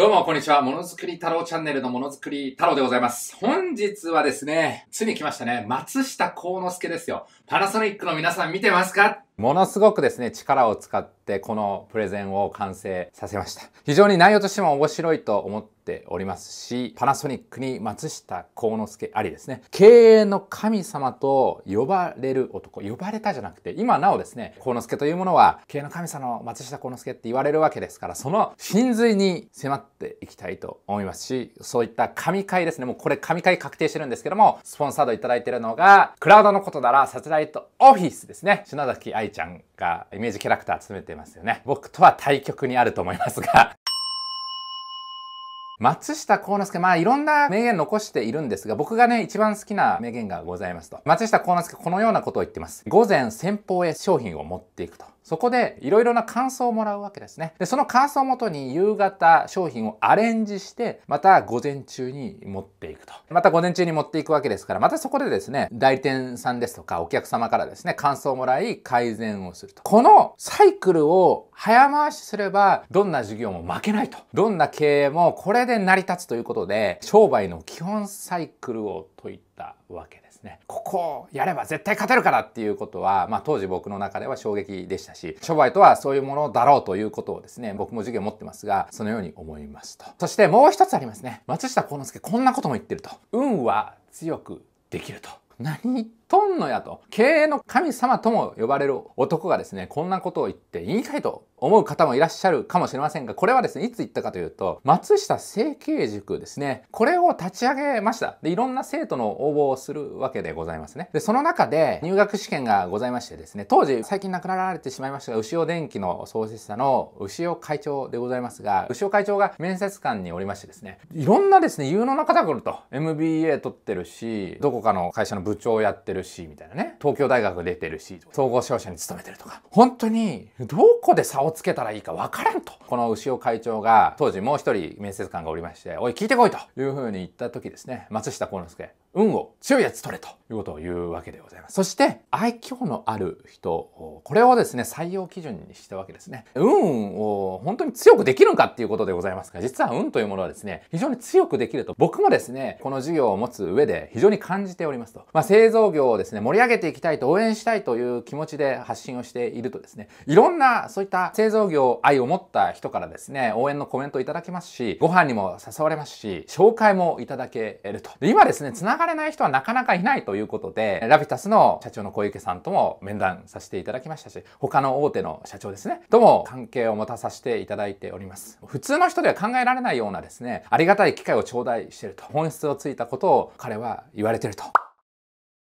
どうも、こんにちは。ものづくり太郎チャンネルのものづくり太郎でございます。本日はですね、ついに来ましたね、松下幸之助ですよ。パナソニックの皆さん見てますかものすごくですね、力を使ってこのプレゼンを完成させました。非常に内容としても面白いと思ってておりますし、パナソニックに松下幸之助ありですね、経営の神様と呼ばれる男、呼ばれたじゃなくて、今なおですね、幸之助というものは、経営の神様の松下幸之助って言われるわけですから、その真髄に迫っていきたいと思いますし、そういった神回ですね、もうこれ神回確定してるんですけども、スポンサードいただいてるのが、クラウドのことならサテライトオフィスですね、篠崎愛ちゃんがイメージキャラクター務めてますよね。僕とは対極にあると思いますが松下幸之助、まあいろんな名言残しているんですが、僕がね、一番好きな名言がございますと。松下幸之助、このようなことを言ってます。午前先方へ商品を持っていくと。そこでいろいろな感想をもらうわけですね。で、その感想をもとに夕方商品をアレンジして、また午前中に持っていくと。また午前中に持っていくわけですから、またそこでですね、代理店さんですとかお客様からですね、感想をもらい改善をすると。このサイクルを早回しすれば、どんな事業も負けないと。どんな経営もこれで成り立つということで、商売の基本サイクルを解いたわけです。ですね、ここをやれば絶対勝てるからっていうことは、まあ当時僕の中では衝撃でしたし、商売とはそういうものだろうということをですね、僕も授業持ってますが、そのように思いますと。そしてもう一つありますね。松下幸之助こんなことも言ってると。運は強くできると。何言ってとんのやと、経営の神様とも呼ばれる男がですね、こんなことを言って言いたいと思う方もいらっしゃるかもしれませんが、これはですね、いつ言ったかというと、松下整形塾ですね。これを立ち上げました。で、いろんな生徒の応募をするわけでございますね。で、その中で入学試験がございましてですね、当時、最近亡くなられてしまいましたが、牛尾電機の創設者の牛尾会長でございますが、牛尾会長が面接官におりましてですね、いろんなですね、有能な方が来ると、MBA 取ってるし、どこかの会社の部長をやってる、るし、みたいなね。東京大学出てるし、総合商社に勤めてるとか。本当に、どこで差をつけたらいいかわからんと。この牛尾会長が、当時もう一人面接官がおりまして、おい聞いてこいというふうに言った時ですね、松下幸之助。運を強いやつ取れということを言うわけでございます。そして、愛嬌のある人、これをですね、採用基準にしたわけですね。運を本当に強くできるのかっていうことでございますが、実は運というものはですね、非常に強くできると、僕もですね、この事業を持つ上で非常に感じておりますと。まあ、製造業をですね、盛り上げていきたいと、応援したいという気持ちで発信をしているとですね、いろんなそういった製造業愛を持った人からですね、応援のコメントをいただけますし、ご飯にも誘われますし、紹介もいただけると。で今ですね、つながれない人はなかなかいないということで、ラビタスの社長の小池さんとも面談させていただきましたし、他の大手の社長ですね、とも関係を持たさせていただいております。普通の人では考えられないようなですね、ありがたい機会を頂戴していると、本質をついたことを彼は言われてると。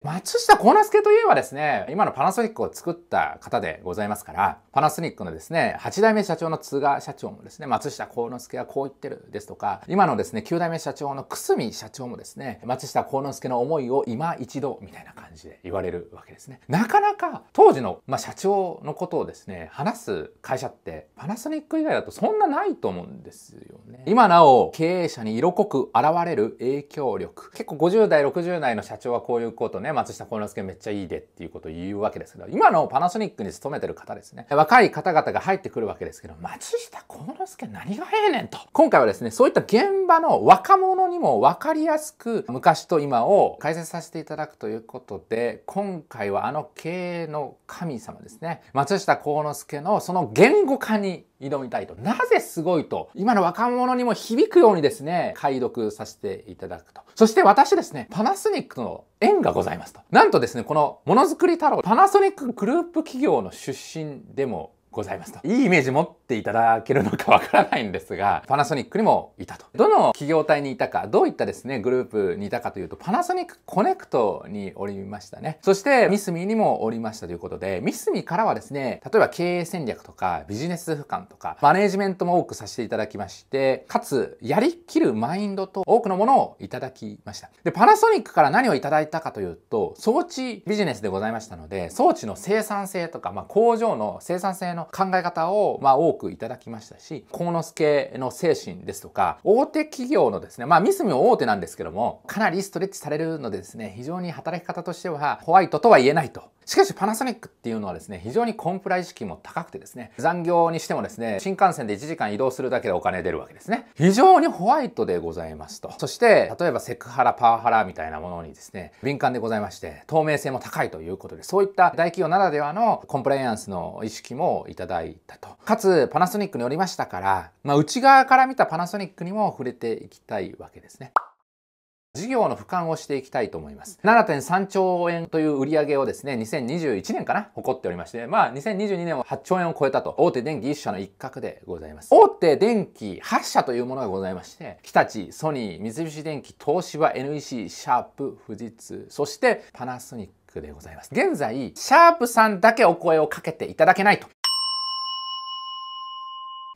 松下幸之助といえばですね、今のパナソニックを作った方でございますから、パナソニックのですね、8代目社長の津賀社長もですね、松下幸之助はこう言ってるですとか、今のですね、9代目社長の久住社長もですね、松下幸之助の思いを今一度みたいな感じで言われるわけですね。なかなか当時の、まあ、社長のことをですね、話す会社ってパナソニック以外だとそんなないと思うんですよね。今なお経営者に色濃く現れる影響力。結構50代、60代の社長はこういうことね、ね、松下幸之助めっちゃいいでっていうことを言うわけですけど、今のパナソニックに勤めてる方ですね、若い方々が入ってくるわけですけど、松下幸之助何がええねんと。今回はですね、そういった現場の若者にも分かりやすく昔と今を解説させていただくということで、今回はあの経営の神様ですね、松下幸之助のその言語化に挑みたいと。なぜすごいと、今の若者にも響くようにですね、解読させていただくと。そして私ですね、パナソニックの縁がございますと。なんとですね、このものづくり太郎、パナソニックグループ企業の出身でもございますと。いいイメージ持っていただけるのかわからないんですが、パナソニックにもいたと。どの企業体にいたか、どういったですね、グループにいたかというと、パナソニックコネクトにおりましたね。そして、ミスミにもおりましたということで、ミスミからはですね、例えば経営戦略とか、ビジネス俯瞰とか、マネージメントも多くさせていただきまして、かつ、やりきるマインドと多くのものをいただきました。で、パナソニックから何をいただいたかというと、装置ビジネスでございましたので、装置の生産性とか、まあ、工場の生産性のの考え方を、まあ、多くいただきましたし、幸之助の精神ですとか、大手企業のですね、まあ、ミスミも大手なんですけども、かなりストレッチされるのでですね、非常に働き方としては、ホワイトとは言えないとしかしパナソニックっていうのはですね、非常にコンプライ意識も高くてですね、残業にしてもですね、新幹線で1時間移動するだけでお金出るわけですね。非常にホワイトでございますと。そして、例えばセクハラ、パワハラみたいなものにですね、敏感でございまして、透明性も高いということで、そういった大企業ならではのコンプライアンスの意識もいただいたと。かつ、パナソニックにおりましたから、まあ、内側から見たパナソニックにも触れていきたいわけですね。事業の俯瞰をしていきたいと思います。7.3兆円という売り上げをですね、2021年かな誇っておりまして、まあ2022年は8兆円を超えたと、大手電気1社の一角でございます。大手電気8社というものがございまして、日立、ソニー、三菱電機、東芝、NEC、シャープ、富士通、そしてパナソニック、でございます現在、シャープさんだけお声をかけていただけないと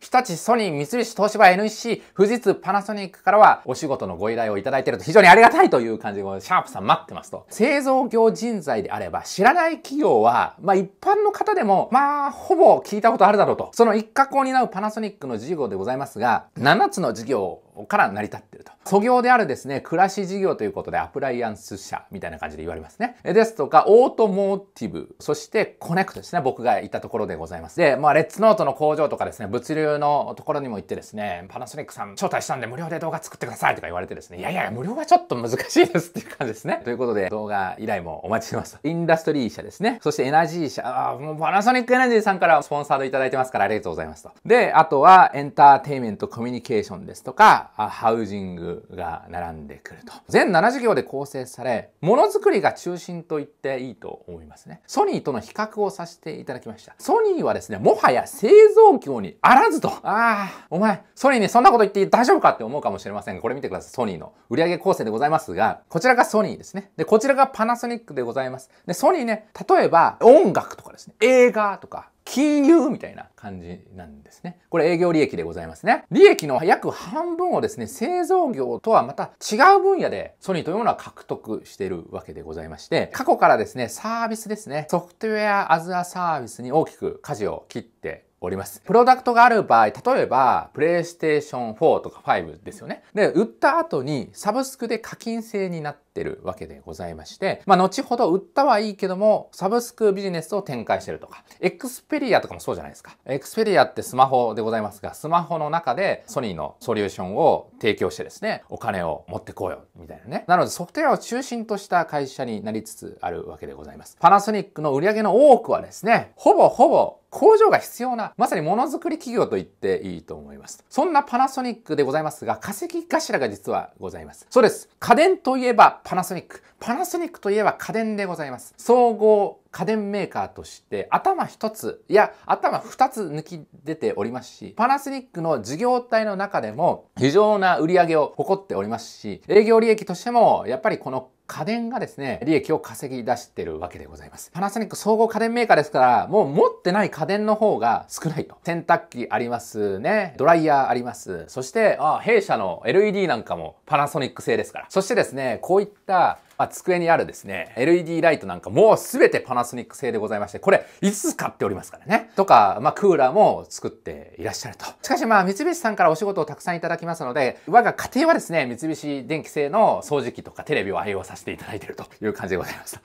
日立、ソニー、三菱、東芝、NEC、富士通、パナソニックからはお仕事のご依頼をいただいていると非常にありがたいという感じで、シャープさん待ってますと。製造業人材であれば、知らない企業は、まあ一般の方でも、まあほぼ聞いたことあるだろうと。その一角を担うパナソニックの事業でございますが、7つの事業をから成り立ってると。素業であるですね、暮らし事業ということでアプライアンス社みたいな感じで言われますね。ですとか、オートモーティブ、そしてコネクトですね。僕が行ったところでございます。で、まあ、レッツノートの工場とかですね、物流のところにも行ってですね、パナソニックさん招待したんで無料で動画作ってくださいとか言われてですね、いやいや、無料はちょっと難しいですっていう感じですね。ということで、動画依頼もお待ちしてます。インダストリー社ですね。そしてエナジー社、あもうパナソニックエナジーさんからスポンサードいただいてますからありがとうございますと。で、あとはエンターテイメントコミュニケーションですとか、ハウジングが並んでくると。全7事業で構成され、ものづくりが中心と言っていいと思いますね。ソニーとの比較をさせていただきました。ソニーはですね、もはや製造業にあらずと。ああ、お前、ソニーにそんなこと言って大丈夫かって思うかもしれませんが、これ見てください。ソニーの売上構成でございますが、こちらがソニーですね。で、こちらがパナソニックでございます。で、ソニーね、例えば音楽とかですね、映画とか、金融みたいな感じなんですね。これ営業利益でございますね。利益の約半分をですね、製造業とはまた違う分野でソニーというものは獲得しているわけでございまして、過去からですね、サービスですね、ソフトウェアアズアサービスに大きく舵を切っております。プロダクトがある場合、例えば、プレイステーション4とか5ですよね。で、売った後にサブスクで課金制になっってるわけでございまして、まあ、後ほど売ったはいいけども、サブスクビジネスを展開してるとか、エクスペリアとかもそうじゃないですか。エクスペリアってスマホでございますが、スマホの中でソニーのソリューションを提供してですね、お金を持ってこうよ、みたいなね。なのでソフトウェアを中心とした会社になりつつあるわけでございます。パナソニックの売り上げの多くはですね、ほぼほぼ工場が必要な、まさにものづくり企業と言っていいと思います。そんなパナソニックでございますが、化石頭が実はございます。そうです。家電といえば、パナソニック。パナソニックといえば家電でございます。総合家電メーカーとして頭一つ、いや、頭二つ抜き出ておりますし、パナソニックの事業体の中でも非常な売り上げを誇っておりますし、営業利益としてもやっぱりこの家電がですね、利益を稼ぎ出してるわけでございます。パナソニック総合家電メーカーですから、もう持ってない家電の方が少ないと。洗濯機ありますね。ドライヤーあります。そして、あ、弊社の LED なんかもパナソニック製ですから。そしてですね、こういったまあ、机にあるですね、LED ライトなんかもうすべてパナソニック製でございまして、これ5つ買っておりますからね。とか、まあ、クーラーも作っていらっしゃると。しかしまあ、三菱さんからお仕事をたくさんいただきますので、我が家庭はですね、三菱電機製の掃除機とかテレビを愛用させていただいているという感じでございました。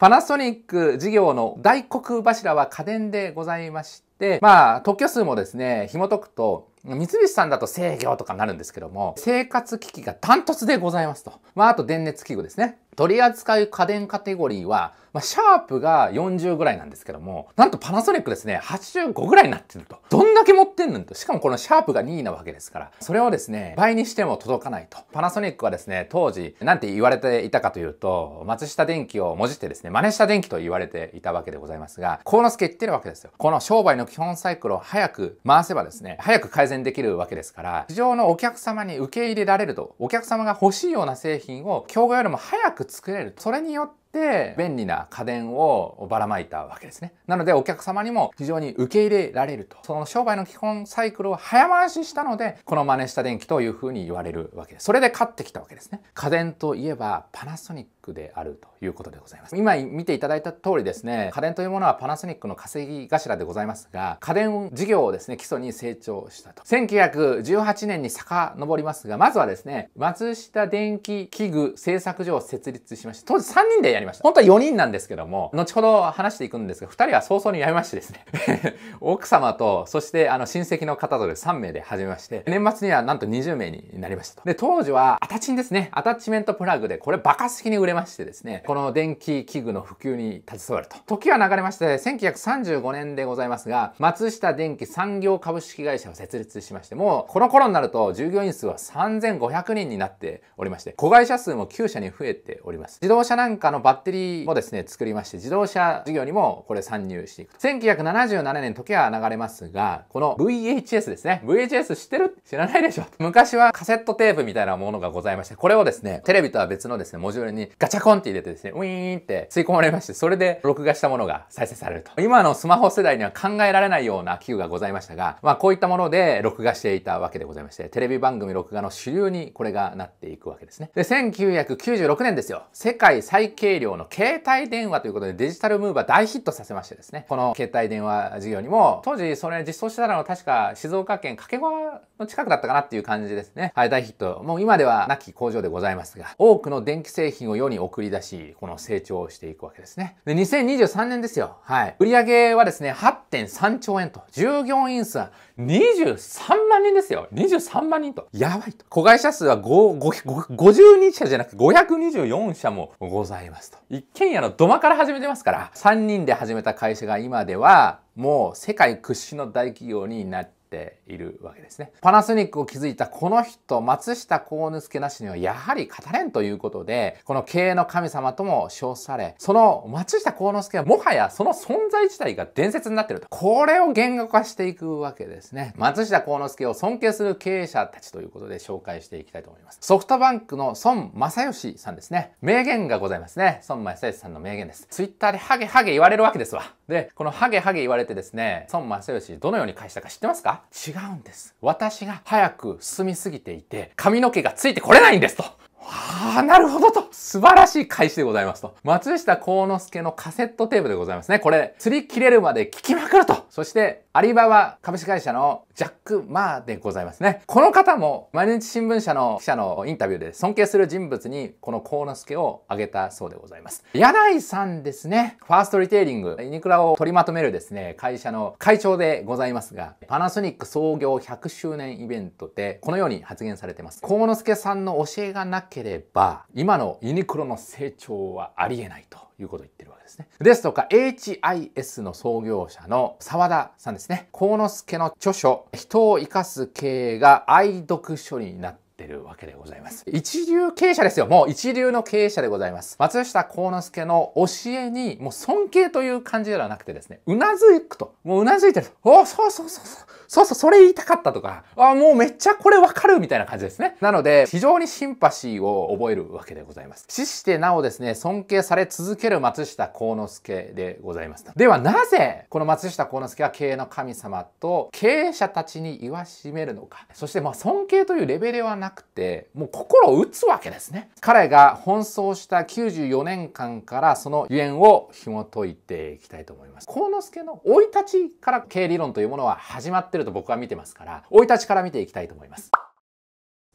パナソニック事業の大黒柱は家電でございまして、で、まあ、特許数もですね、紐解くと、三菱さんだと制御とかなるんですけども、生活機器がダントツでございますと。まあ、あと電熱器具ですね。取り扱う家電カテゴリーは、まあ、シャープが40ぐらいなんですけども、なんとパナソニックですね、85ぐらいになってると。どんだけ持ってんのと。しかもこのシャープが2位なわけですから、それをですね、倍にしても届かないと。パナソニックはですね、当時、なんて言われていたかというと、松下電器をもじってですね、真似した電気と言われていたわけでございますが、幸之助言ってるわけですよ。この商売の基本サイクルを早く回せばですね、早く改善できるわけですから、市場のお客様に受け入れられると、お客様が欲しいような製品を競合よりも早く作れる。それによってして便利な家電をばらまいたわけですね。なのでお客様にも非常に受け入れられると。その商売の基本サイクルを早回ししたので、この真似した電気というふうに言われるわけです。それで勝ってきたわけですね。家電といえばパナソニッククであるということでございます。今見ていただいた通りですね、家電というものはパナソニックの稼ぎ頭でございますが、家電事業をですね、基礎に成長したと。1918年に遡りますが、まずはですね、松下電気器具製作所を設立しました。当時3人でやりました。本当は4人なんですけども、後ほど話していくんですが、2人は早々にやめましてですね、奥様と、そしてあの親戚の方とで3名で始めまして、年末にはなんと20名になりましたと。で、当時はアタチンですね、アタッチメントプラグで、これバカすきに売れましてですね、この電気器具の普及に携わると。時は流れまして、1935年でございますが、松下電気産業株式会社を設立しまして、もうこの頃になると従業員数は3500人になっておりまして、子会社数も9社に増えております。自動車なんかのバッテリーもですね、作りまして、自動車事業にもこれ参入していくと。1977年時は流れますが、この VHS ですね。VHS 知ってる知らないでしょ昔はカセットテープみたいなものがございまして、これをですね、テレビとは別のですね、モジュールにガチャコンって入れてですね、ウィーンって吸い込まれまして、それで録画したものが再生されると。今のスマホ世代には考えられないような器具がございましたが、まあこういったもので録画していたわけでございまして、テレビ番組録画の主流にこれがなっていくわけですね。で、1996年ですよ。世界最軽量の携帯電話ということでデジタルムーバー大ヒットさせましてですね、この携帯電話事業にも、当時それ実装してたのは確か静岡県掛川の近くだったかなっていう感じですね。はい、大ヒット。もう今ではなき工場でございますが、多くの電気製品を世にに送り出し、この成長していくわけですね。で、2023年ですよ。はい。売上はですね、8.3兆円と、従業員数は23万人ですよ。23万人と。やばいと。子会社数は5、5、52社じゃなくて524社もございますと。一軒家の土間から始めてますから、3人で始めた会社が今では、もう世界屈指の大企業になってているわけですね。パナソニックを築いたこの人、松下幸之助なしにはやはり語れんということで、この経営の神様とも称され、その松下幸之助はもはやその存在自体が伝説になっていると。これを言語化していくわけですね。松下幸之助を尊敬する経営者たちということで紹介していきたいと思います。ソフトバンクの孫正義さんですね。名言がございますね。孫正義さんの名言です。ツイッターでハゲハゲ言われるわけですわ。で、このハゲハゲ言われてですね、孫正義どのように返したか知ってますか違うんです。私が早く進みすぎていて、髪の毛がついてこれないんですと。ああ、なるほどと。素晴らしい開始でございますと。松下幸之助のカセットテープでございますね。これ、釣り切れるまで聞きまくると。そして、アリババ株式会社のジャック・マーでございますね。この方も毎日新聞社の記者のインタビューで尊敬する人物にこの幸之助を挙げたそうでございます。柳井さんですね。ファーストリテイリング、ユニクラを取りまとめるですね、会社の会長でございますが、パナソニック創業100周年イベントでこのように発言されてます。幸之助さんの教えがなければ、今のユニクロの成長はありえないと。いうことを言ってるわけですね。ですとか、HIS の創業者の沢田さんですね。幸之助の著書、人を生かす経営が愛読書になっているわけでございます。一流経営者ですよ。もう一流の経営者でございます。松下幸之助の教えに、もう尊敬という感じではなくてですね、うなずくと。もううなずいてる。おそうそうそうそう。そうそう、それ言いたかったとか、あもうめっちゃこれわかるみたいな感じですね。なので、非常にシンパシーを覚えるわけでございます。死してなおですね、尊敬され続ける松下幸之助でございます。では、なぜ、この松下幸之助は経営の神様と経営者たちに言わしめるのか。そして、まあ、尊敬というレベルはなくくて、もう心を打つわけですね。彼が奔走した94年間からそのゆえんを紐解いていきたいと思います。幸之助の生い立ちから経理論というものは始まってると僕は見てますから、生い立ちから見ていきたいと思います。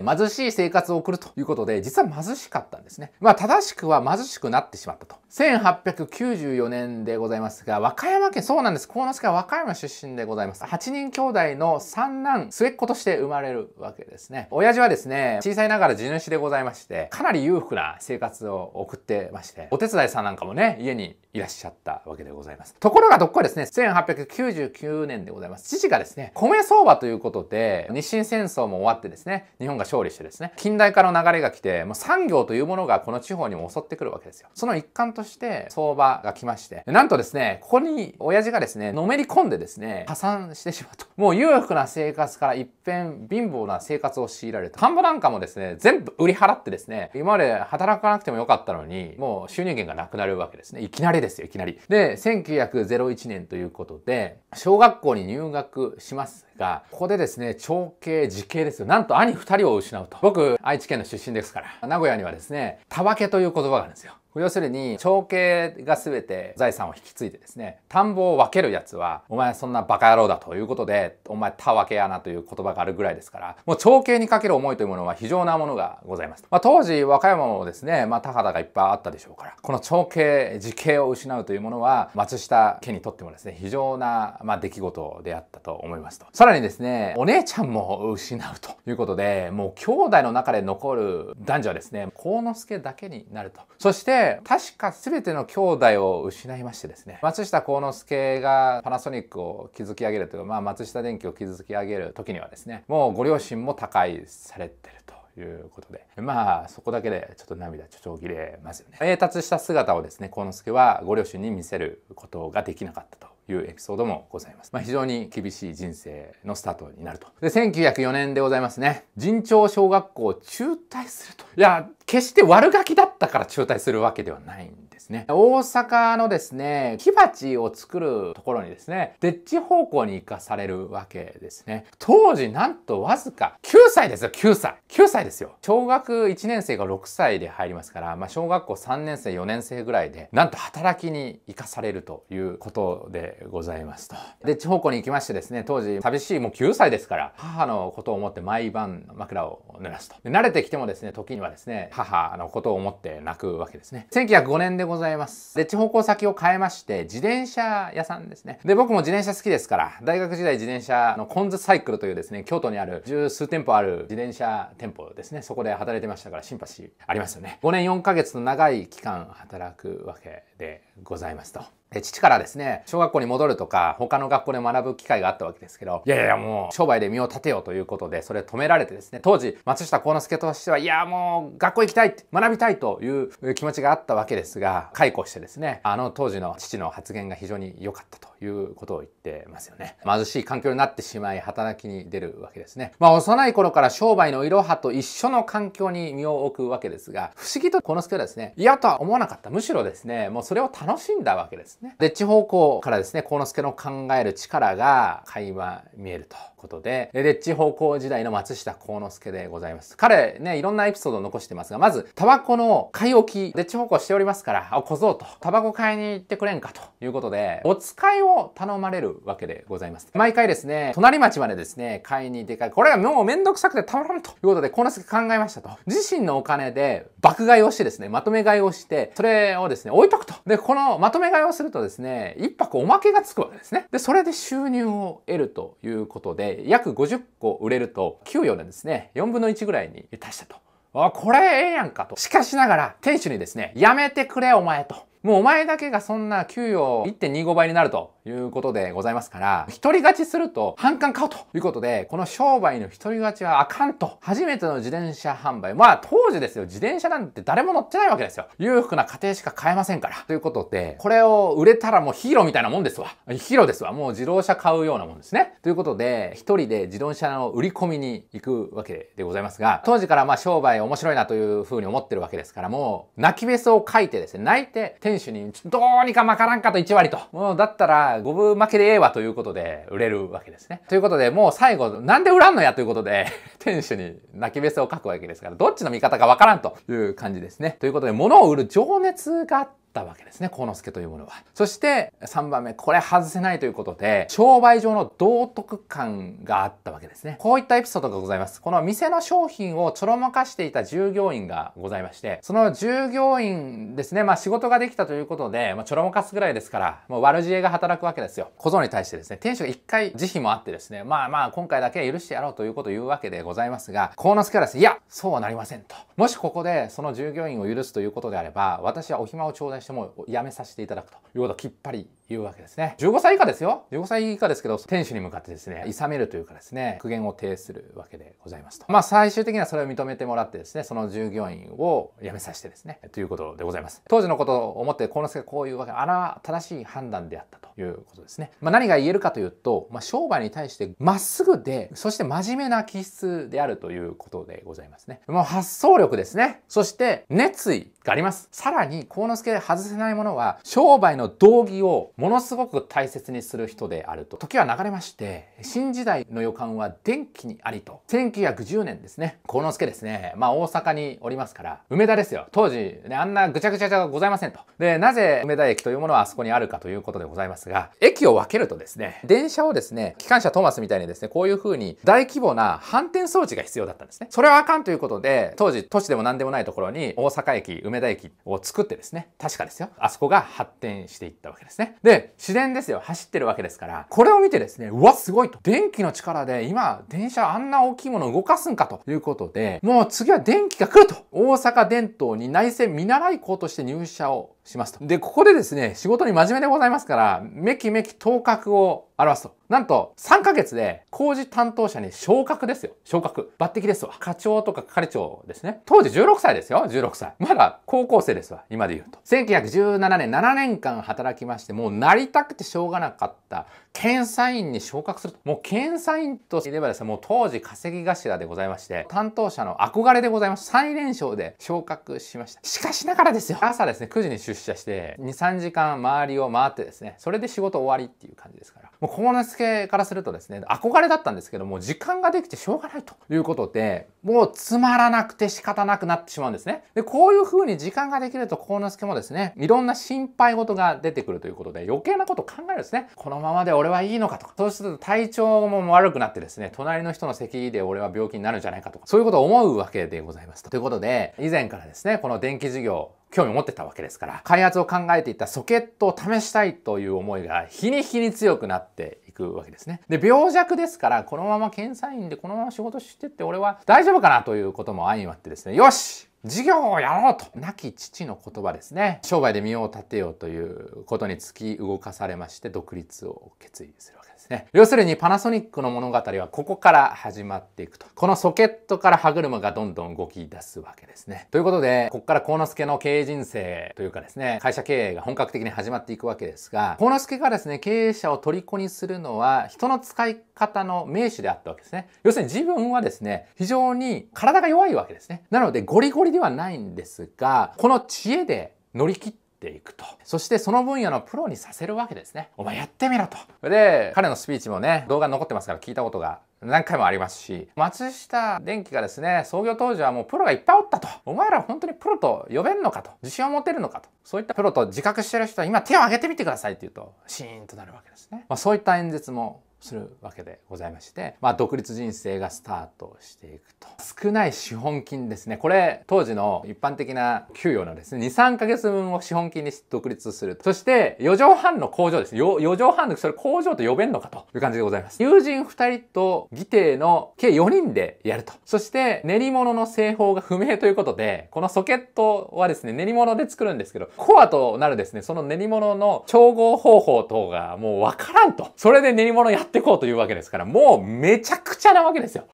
貧しい生活を送るということで、実は貧しかったんですね。まあ、正しくは貧しくなってしまったと。1894年でございますが、和歌山県、そうなんです。幸之助は和歌山出身でございます。8人兄弟の三男、末っ子として生まれるわけですね。親父はですね、小さいながら地主でございまして、かなり裕福な生活を送ってまして、お手伝いさんなんかもね、家にいらっしゃったわけでございます。ところがどっこですね、1899年でございます。父がですね、米相場ということで、日清戦争も終わってですね、日本が勝利してですね、近代化の流れが来て、もう産業というものがこの地方にも襲ってくるわけですよ。その一環として相場が来まして、なんとですね、ここに親父がですね、のめり込んでですね、破産してしまうと。もう裕福な生活から一変貧乏な生活を強いられた。田んぼなんかもですね、全部売り払ってですね、今まで働かなくてもよかったのに、もう収入源がなくなるわけですね。いきなりですよ、いきなり。で、1901年ということで、小学校に入学しますが、ここでですね、長兄、時兄ですよ。なんと兄2人を失うと。僕、愛知県の出身ですから、名古屋にはですね、たわけという言葉があるんですよ。要するに、長兄が全て財産を引き継いでですね、田んぼを分けるやつは、お前そんなバカ野郎だということで、お前田分けやなという言葉があるぐらいですから、もう長兄にかける思いというものは非常なものがございます。まあ、当時、和歌山もですね、まあ、田畑がいっぱいあったでしょうから、この長兄、時系を失うというものは、松下家にとってもですね、非常な、まあ、出来事であったと思いますと。さらにですね、お姉ちゃんも失うということで、もう兄弟の中で残る男女はですね、幸之助だけになると。そして、で、確か全ての兄弟を失いましてですね、松下幸之助がパナソニックを築き上げるというか、まあ、松下電器を築き上げる時にはですね、もうご両親も他界されてると。いうことでまあそこだけでちょっと涙ちょちょ切れますよね。栄達した姿をですね幸之助はご両親に見せることができなかったというエピソードもございます。まあ、非常に厳しい人生のスタートになると。で、1904年でございますね。人長小学校中退すると。いや、決して悪ガキだったから中退するわけではないんね、大阪のですね、火鉢を作るところにですね、デッチ方向に行かされるわけですね。当時なんとわずか9歳ですよ、9歳。9歳ですよ。小学1年生が6歳で入りますから、まあ、小学校3年生、4年生ぐらいで、なんと働きに生かされるということでございますと。デッチ方向に行きましてですね、当時寂しいもう9歳ですから、母のことを思って毎晩枕を濡らすと。で慣れてきてもですね、時にはですね、母のことを思って泣くわけですね。1905年でございますざいます。で、地方向先を変えまして、自転車屋さんですね。で、僕も自転車好きですから、大学時代自転車のコンズサイクルというですね、京都にある十数店舗ある自転車店舗ですね、そこで働いてましたから、シンパシーありますよね。5年4ヶ月の長い期間働くわけでございますと。父からですね、小学校に戻るとか、他の学校で学ぶ機会があったわけですけど、いやいやもう、商売で身を立てようということで、それ止められてですね、当時、松下幸之助としては、いやもう、学校行きたい学びたいという気持ちがあったわけですが、解雇してですね、あの当時の父の発言が非常に良かったと。いうことを言ってますよね。貧しい環境になってしまい、働きに出るわけですね。まあ、幼い頃から商売のいろはと一緒の環境に身を置くわけですが、不思議とこの助はですね、嫌とは思わなかった。むしろですね、もうそれを楽しんだわけですね。で、地方向からですね、この助の考える力が垣間見えると。ことで、レッチ方向時代の松下幸之助でございます。彼ね、いろんなエピソードを残してますが、まず、タバコの買い置き、レッチ方向しておりますから、あ、小僧と、タバコ買いに行ってくれんかということで、お使いを頼まれるわけでございます。毎回ですね、隣町までですね、買いに出かけ、これがもうめんどくさくてたまらんということで、幸之助考えましたと。自身のお金で爆買いをしてですね、まとめ買いをして、それをですね、置いとくと。で、このまとめ買いをするとですね、一泊おまけがつくわけですね。で、それで収入を得るということで、え約50個売れると、給与のですね、4分の1ぐらいに達したと。あ、これええやんかと。しかしながら、店主にですね、やめてくれお前と。もうお前だけがそんな給与1.25倍になるということでございますから、一人勝ちすると反感買うということで、この商売の一人勝ちはあかんと。初めての自転車販売。まあ当時ですよ、自転車なんて誰も乗ってないわけですよ。裕福な家庭しか買えませんから。ということで、これを売れたらもうヒーローみたいなもんですわ。ヒーローですわ。もう自動車買うようなもんですね。ということで、一人で自動車の売り込みに行くわけでございますが、当時からまあ商売面白いなというふうに思ってるわけですから、もう泣きべそを書いてですね、泣いて、選手に、どうにかまからんかと1割と。もうだったら、五分負けでええわということで、売れるわけですね。ということで、もう最後、なんで売らんのやということで、店主に泣きべせを書くわけですから、どっちの味方かわからんという感じですね。ということで、物を売る情熱があって、ったわけですね、幸之助というものは。そして3番目、これ外せないということで、商売上の道徳感があったわけですね。こういったエピソードがございます。この店の商品をちょろまかしていた従業員がございまして、その従業員ですね、まあ仕事ができたということで、まあ、ちょろまかすぐらいですから、もう悪知恵が働くわけですよ。小僧に対してですね、店主が一回慈悲もあってですね、まあまあ今回だけは許してやろうということを言うわけでございますが、幸之助はですね、いや、そうはなりませんと。もしここでその従業員を許すということであれば、私はお暇を頂戴対してもやめさせていただくということをきっぱり言うわけですね。15歳以下ですよ。15歳以下ですけど、店主に向かってですね、諌めるというかですね、苦言を呈するわけでございますと。まあ、最終的にはそれを認めてもらってですね、その従業員を辞めさせてですね、ということでございます。当時のことを思って、幸之助はこういうわけ、あら、正しい判断であったということですね。まあ、何が言えるかというと、まあ、商売に対してまっすぐで、そして真面目な気質であるということでございますね。もう発想力ですね。そして、熱意があります。さらに、幸之助外せないものは、商売の道義をものすごく大切にする人であると。時は流れまして、新時代の予感は電気にありと。1910年ですね。幸之助ですね。まあ大阪におりますから、梅田ですよ。当時、ね、あんなぐちゃぐちゃじゃございませんと。で、なぜ梅田駅というものはあそこにあるかということでございますが、駅を分けるとですね、電車をですね、機関車トーマスみたいにですね、こういう風に大規模な反転装置が必要だったんですね。それはあかんということで、当時都市でも何でもないところに大阪駅、梅田駅を作ってですね、確かかですよ。あそこが発展していったわけですね。で、自然ですよ。走ってるわけですから、これを見てですね、うわ、すごいと。電気の力で今、電車あんな大きいものを動かすんかということで、もう次は電気が来ると。大阪伝統に内戦見習い校として入社をしますと。で、ここでですね、仕事に真面目でございますから、めきめき頭角を表すと。なんと、3ヶ月で工事担当者に昇格ですよ。昇格。抜擢ですわ。課長とか係長ですね。当時16歳ですよ。16歳。まだ高校生ですわ。今で言うと。1917年、7年間働きまして、もうなりたくてしょうがなかった検査員に昇格すると。もう検査員といえばですね、もう当時稼ぎ頭でございまして、担当者の憧れでございます。最年少で昇格しました。しかしながらですよ。朝ですね、9時に出社して、2、3時間周りを回ってですね、それで仕事終わりっていう感じですから。もう幸之助からするとですね、憧れだったんですけども、時間ができてしょうがないということで、もうつまらなくて仕方なくなってしまうんですね。で、こういう風に時間ができると幸之助もですね、いろんな心配事が出てくるということで、余計なこと考えるんですね。このままで俺はいいのかとか、そうすると体調も悪くなってですね、隣の人の咳で俺は病気になるんじゃないかとか、そういうことを思うわけでございますということで、以前からですね、この電気事業、興味を持ってたわけですから、開発を考えていたソケットを試したいという思いが日に日に強くなっていくわけですね。で、病弱ですから、このまま検査員でこのまま仕事してって俺は大丈夫かなということも相まってですね、よし事業をやろうと亡き父の言葉ですね。商売で身を立てようということに突き動かされまして、独立を決意するね。要するにパナソニックの物語はここから始まっていくと。このソケットから歯車がどんどん動き出すわけですね。ということで、ここから幸之助の経営人生というかですね、会社経営が本格的に始まっていくわけですが、幸之助がですね、経営者を虜にするのは人の使い方の名手であったわけですね。要するに自分はですね、非常に体が弱いわけですね。なのでゴリゴリではないんですが、この知恵で乗り切っていくと。そしてその分野のプロにさせるわけですね。お前やってみろと。で、彼のスピーチもね、動画残ってますから聞いたことが何回もありますし、松下電機がですね、創業当時はもうプロがいっぱいおったと。お前ら本当にプロと呼べんのかと。自信を持てるのかと。そういったプロと自覚してる人は今手を挙げてみてくださいって言うと、シーンとなるわけですね。まあ、そういった演説もするわけでございまして、まあ、独立人生がスタートしていくと。少ない資本金ですね。これ、当時の一般的な給与のですね、2、3ヶ月分を資本金に独立する。そして、4畳半の工場です。4, 畳半の、それ工場と呼べんのかという感じでございます。友人2人と義弟の計4人でやると。そして、練り物の製法が不明ということで、このソケットはですね、練り物で作るんですけど、コアとなるですね、その練り物の調合方法等がもうわからんと。それで練り物やっってこうというわけですから、もうめちゃくちゃなわけですよ。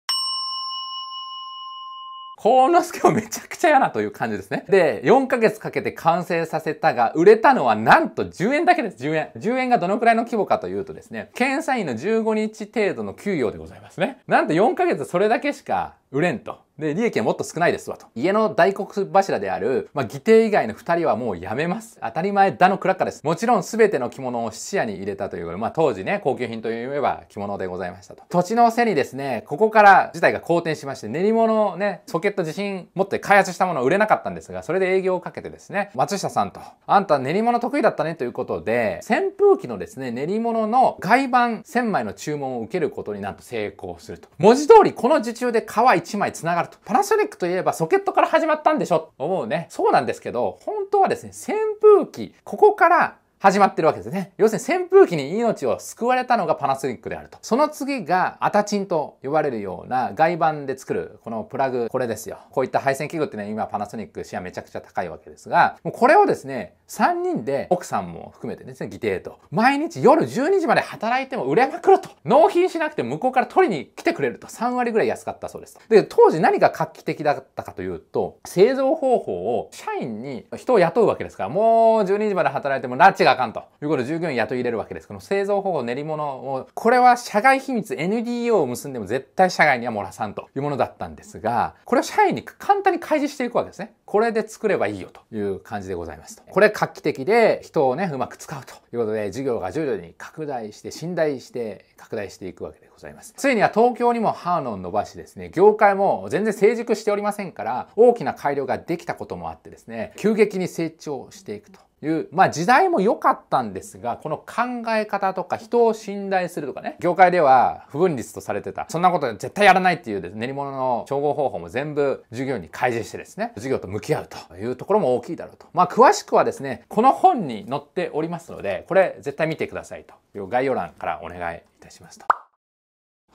幸之助をめちゃくちゃやなという感じですね。で、4ヶ月かけて完成させたが、売れたのはなんと10円だけです。10円。10円がどのくらいの規模かというとですね、検査員の15日程度の給与でございますね。なんと4ヶ月それだけしか売れんと。で、利益はもっと少ないですわと。家の大黒柱である、まあ、義弟以外の2人はもうやめます。当たり前だのクラッカーです。もちろん全ての着物を質屋に入れたということで、まあ、当時ね、高級品といえば着物でございましたと。土地の背にですね、ここから事態が好転しまして、練り物をね、ソケット自信持って開発したものを売れなかったんですが、それで営業をかけてですね、松下さんと、あんた練り物得意だったねということで、扇風機のですね、練り物の外板1000枚の注文を受けることになんと成功すると。文字通りこの受注で革1枚繋がるると。パナソニックといえばソケットから始まったんでしょと思うね。そうなんですけど、本当はですね、扇風機、ここから始まってるわけですね。要するに扇風機に命を救われたのがパナソニックであると。その次がアタチンと呼ばれるような外板で作るこのプラグ、これですよ。こういった配線器具ってね、今パナソニックシェアめちゃくちゃ高いわけですが、もうこれをですね、3人で奥さんも含めてですね、議定と。毎日夜12時まで働いても売れまくると。納品しなくて向こうから取りに来てくれると。3割ぐらい安かったそうです。で、当時何が画期的だったかというと、製造方法を社員に人を雇うわけですから、もう12時まで働いてもラッががあかんということで従業員雇い入れるわけです。この製造方法、練り物を、これは社外秘密 NDO を結んでも絶対社外には漏らさんというものだったんですが、これは社員に簡単に開示していくわけですね。これで作ればいいよという感じでございますと。これ画期的で人をね、うまく使うということで、事業が徐々に拡大して、信頼して、拡大していくわけでございます。ついには東京にもハーノン伸ばしですね、業界も全然成熟しておりませんから、大きな改良ができたこともあってですね、急激に成長していくと。いう、まあ時代も良かったんですが、この考え方とか人を信頼するとかね、業界では不分立とされてた、そんなこと絶対やらないっていうです、ね、練り物の調合方法も全部授業に開示してですね、授業と向き合うというところも大きいだろうと。まあ詳しくはですね、この本に載っておりますので、これ絶対見てくださいという概要欄からお願いいたしますと。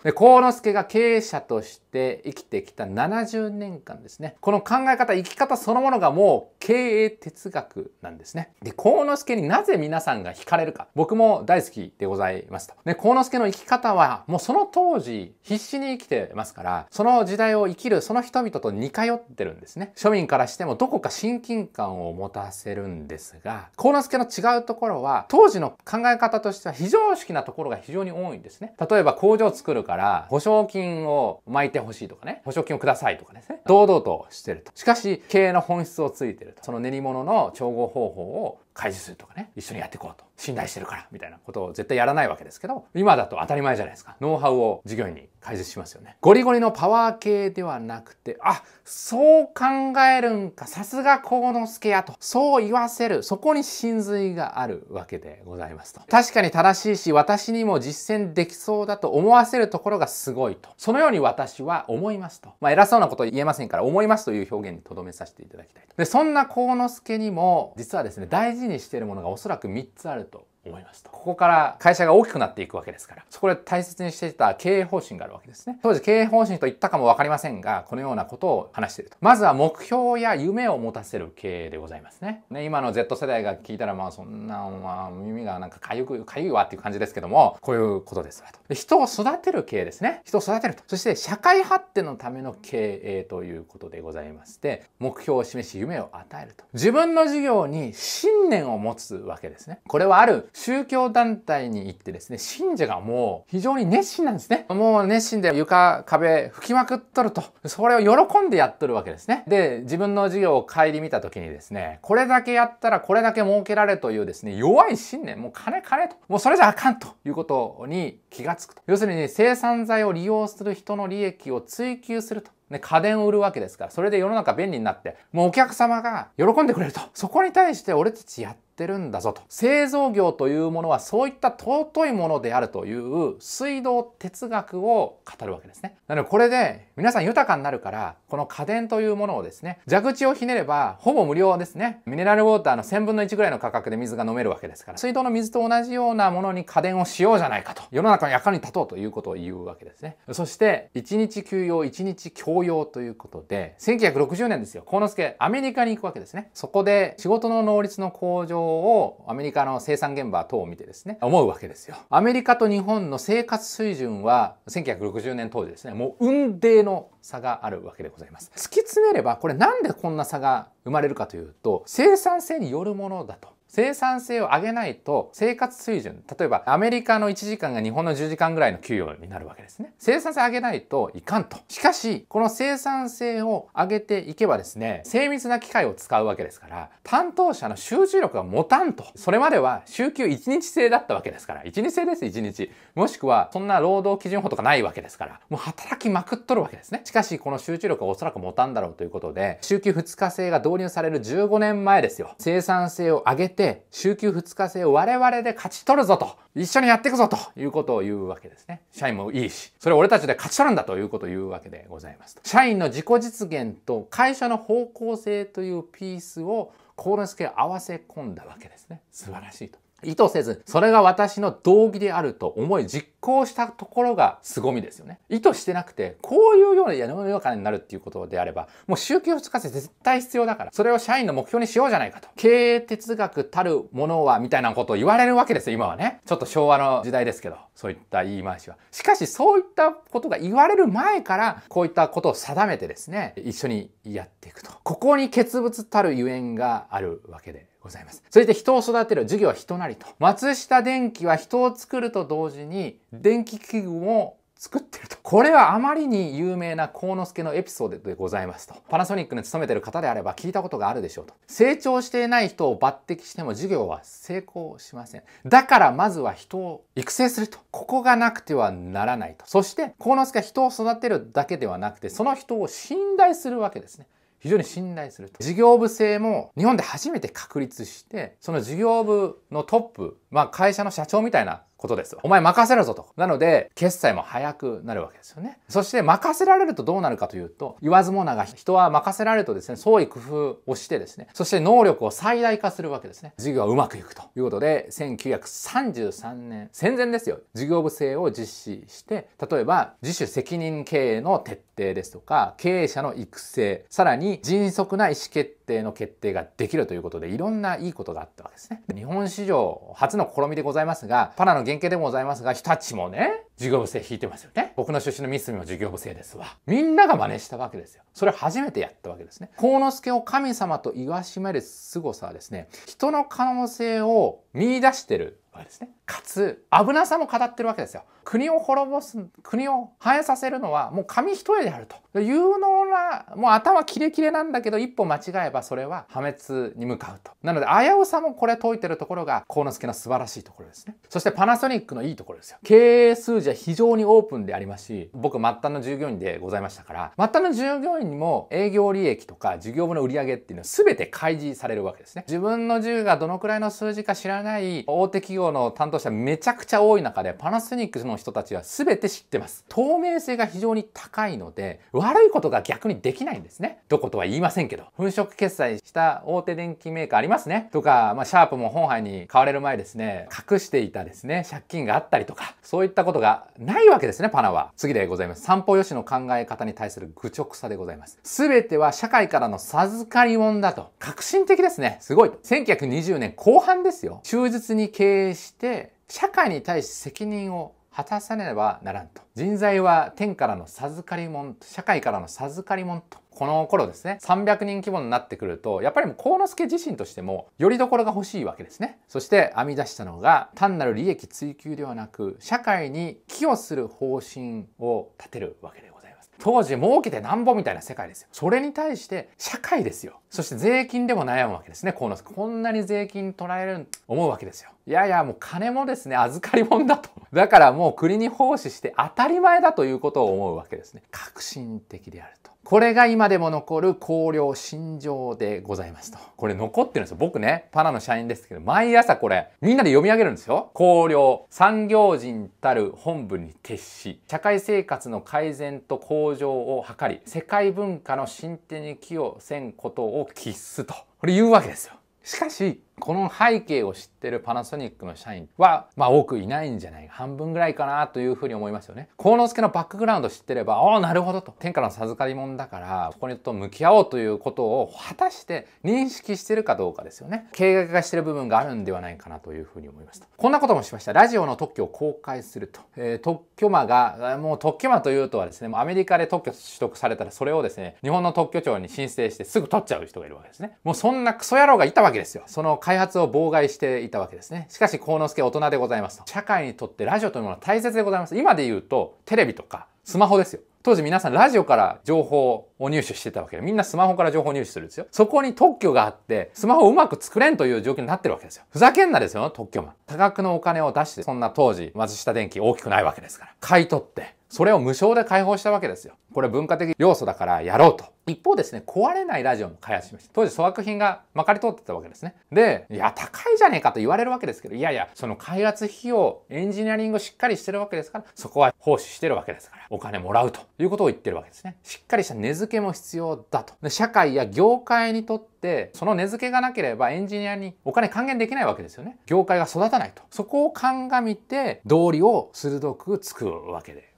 で、幸之助が経営者として生きてきた70年間ですね。この考え方、生き方そのものがもう経営哲学なんですね。で、幸之助になぜ皆さんが惹かれるか。僕も大好きでございますと。で、幸之助の生き方はもうその当時必死に生きてますから、その時代を生きるその人々と似通ってるんですね。庶民からしてもどこか親近感を持たせるんですが、幸之助の違うところは、当時の考え方としては非常識なところが非常に多いんですね。例えば工場を作るからから保証金を巻いてほしいとかね保証金をくださいとかですね堂々としてるとしかし経営の本質をついてるとその練り物の調合方法を開示するとかね一緒にやっていこうと信頼してるからみたいなことを絶対やらないわけですけど今だと当たり前じゃないですかノウハウを事業員に開示しますよねゴリゴリのパワー系ではなくてあそう考えるんか、さすが幸之助やと、そう言わせる、そこに真髄があるわけでございますと。確かに正しいし、私にも実践できそうだと思わせるところがすごいと。そのように私は思いますと。まあ、偉そうなこと言えませんから、思いますという表現に留めさせていただきたいと。で、そんな幸之助にも、実はですね、大事にしているものがおそらく3つあると思いますとここから会社が大きくなっていくわけですからそこで大切にしていた経営方針があるわけですね当時経営方針と言ったかも分かりませんがこのようなことを話しているとまずは目標や夢を持たせる経営でございますねね今の Z 世代が聞いたらまあそんなまあ耳がなんかかゆくかゆいわっていう感じですけどもこういうことですわとで人を育てる経営ですね人を育てるとそして社会発展のための経営ということでございまして目標を示し夢を与えると自分の事業に信念を持つわけですねこれはある宗教団体に行ってですね、信者がもう非常に熱心なんですね。もう熱心で床、壁、拭きまくっとると。それを喜んでやっとるわけですね。で、自分の授業を顧みた時にですね、これだけやったらこれだけ儲けられというですね、弱い信念、もう金金と、もうそれじゃあかんということに気がつくと。要するに生産材を利用する人の利益を追求すると。ね、家電を売るわけですから、それで世の中便利になって、もうお客様が喜んでくれると。そこに対して俺たちやってしてるんだぞと製造業というものはそういった尊いものであるという水道哲学を語るわけですねなのでこれで皆さん豊かになるから、この家電というものをですね、蛇口をひねれば、ほぼ無料ですね。ミネラルウォーターの1000分の1ぐらいの価格で水が飲めるわけですから、水道の水と同じようなものに家電をしようじゃないかと、世の中の役に立とうということを言うわけですね。そして、1日休養、1日教養ということで、1960年ですよ、幸之助、アメリカに行くわけですね。そこで、仕事の能率の向上を、アメリカの生産現場等を見てですね、思うわけですよ。アメリカと日本の生活水準は、1960年当時ですね、もう、運泥の差があるわけでございます。突き詰めればこれなんでこんな差が生まれるかというと生産性によるものだと生産性を上げないと生活水準、例えばアメリカの1時間が日本の10時間ぐらいの給与になるわけですね。生産性上げないといかんと。しかし、この生産性を上げていけばですね、精密な機械を使うわけですから、担当者の集中力が持たんと。それまでは週休1日制だったわけですから、1日制です、1日。もしくは、そんな労働基準法とかないわけですから、もう働きまくっとるわけですね。しかし、この集中力はおそらく持たんだろうということで、週休2日制が導入される15年前ですよ。生産性を上げて、週休2日制我々で勝ち取るぞと、一緒にやっていくぞということを言うわけですね。社員もいいし、それ俺たちで勝ち取るんだということを言うわけでございます。社員の自己実現と会社の方向性というピースを、コールスケ合わせ込んだわけですね。素晴らしいと。意図せず、それが私の道義であると思い実行したところが凄みですよね。意図してなくて、こういうような世の中になるっていうことであれば、もう宗教休2日て絶対必要だから、それを社員の目標にしようじゃないかと。経営哲学たるものは、みたいなことを言われるわけですよ、今はね。ちょっと昭和の時代ですけど、そういった言い回しは。しかし、そういったことが言われる前から、こういったことを定めてですね、一緒にやっていくと。ここに欠物たるゆえんがあるわけでございます。そして人を育てる授業は人なりと。松下電器は人を作ると同時に電気器具も作ってると。これはあまりに有名な幸之助のエピソードでございますと。パナソニックに勤めてる方であれば聞いたことがあるでしょうと。成長していない人を抜擢しても授業は成功しません。だからまずは人を育成すると。ここがなくてはならないと。そして、幸之助は人を育てるだけではなくて、その人を信頼するわけですね。非常に信頼すると。事業部制も日本で初めて確立して、その事業部のトップ、まあ会社の社長みたいなことです。お前任せろぞと。なので、決済も早くなるわけですよね。そして任せられるとどうなるかというと、言わずもなが人は任せられるとですね、創意工夫をしてですね、そして能力を最大化するわけですね。事業はうまくいくということで、1933年、戦前ですよ。事業部制を実施して、例えば自主責任経営の徹底ですとか、経営者の育成、さらに迅速な意思決定定の決定ができるということでいろんないいことがあったわけですね。日本史上初の試みでございますがパナの原型でもございますが日立もね事業部制引いてますよね。僕の出身の三角も授業部制ですわ。みんなが真似したわけですよ。それ初めてやったわけですね。幸之助を神様と言わしめる凄さはですね人の可能性を見出してるわけですね。かつ、危なさも語ってるわけですよ。国を滅ぼす、国を反映させるのはもう紙一重であると。有能な、もう頭キレキレなんだけど、一歩間違えばそれは破滅に向かうと。なので、危うさもこれ解いてるところが、幸之助の素晴らしいところですね。そしてパナソニックのいいところですよ。経営数字は非常にオープンでありますし、僕末端の従業員でございましたから、末端の従業員にも営業利益とか事業部の売り上げっていうのは全て開示されるわけですね。自分の銃がどのくらいの数字か知らない大手企業業の担当者めちゃくちゃ多い中で、パナソニックの人たちは全て知ってます。透明性が非常に高いので、悪いことが逆にできないんですね。どことは言いませんけど。粉飾決済した大手電機メーカーありますね。とか、まあ、シャープも本杯に買われる前ですね、隠していたですね、借金があったりとか、そういったことがないわけですね、パナは。次でございます。散歩よしの考え方に対する愚直さでございます。全ては社会からの授かり物だと。革新的ですね。すごい。1920年後半ですよ。忠実に経営して社会に対して責任を果たさねばならんと。人材は天からの授かりもん社会からの授かりもんと。この頃ですね、300人規模になってくると、やっぱりもう幸之助自身としても、よりどころが欲しいわけですね。そして編み出したのが、単なる利益追求ではなく、社会に寄与する方針を立てるわけでございます。当時儲けてなんぼみたいな世界ですよ。それに対して社会ですよ。そして税金でも悩むわけですね、幸之助。こんなに税金取られる、思うわけですよ。いやいや、もう金もですね、預かり物だと。だからもう国に奉仕して当たり前だということを思うわけですね。革新的であると。これが今でも残る高領心情でございますと。これ残ってるんですよ。僕ね、パナの社員ですけど、毎朝これ、みんなで読み上げるんですよ。高領、産業人たる本部に徹し、社会生活の改善と向上を図り、世界文化の進展に寄与せんことを喫すと。これ言うわけですよ。しかし、この背景を知ってるパナソニックの社員は、まあ多くいないんじゃない半分ぐらいかなというふうに思いますよね。幸之助のバックグラウンド知ってれば、ああ、なるほどと。天下の授かり者だから、ここにと向き合おうということを果たして認識してるかどうかですよね。経営化してる部分があるんではないかなというふうに思いました。こんなこともしました。ラジオの特許を公開すると。えー、特許魔が、もう特許魔というとはですね、もうアメリカで特許取得されたらそれをですね、日本の特許庁に申請してすぐ取っちゃう人がいるわけですね。もうそんなクソ野郎がいたわけですよ。その開発を妨害していたわけですね。しかし、幸之助大人でございますと。社会にとってラジオというものは大切でございます。今で言うと、テレビとか、スマホですよ。当時皆さんラジオから情報を入手してたわけで、みんなスマホから情報入手するんですよ。そこに特許があって、スマホをうまく作れんという状況になってるわけですよ。ふざけんなですよ、特許マン。多額のお金を出して、そんな当時、松下電器大きくないわけですから。買い取って、それを無償で開放したわけですよ。これ文化的要素だからやろうと。一方ですね、壊れないラジオも開発しました。当時粗悪品がまかり通ってたわけですね。で、いや、高いじゃねえかと言われるわけですけど、いやいや、その開発費用、エンジニアリングしっかりしてるわけですから、そこは奉仕してるわけですから、お金もらうということを言ってるわけですね。しっかりした根付けも必要だと。で社会や業界にとって、その根付けがなければエンジニアにお金還元できないわけですよね。業界が育たないと。そこを鑑みて、道理を鋭く作るわけで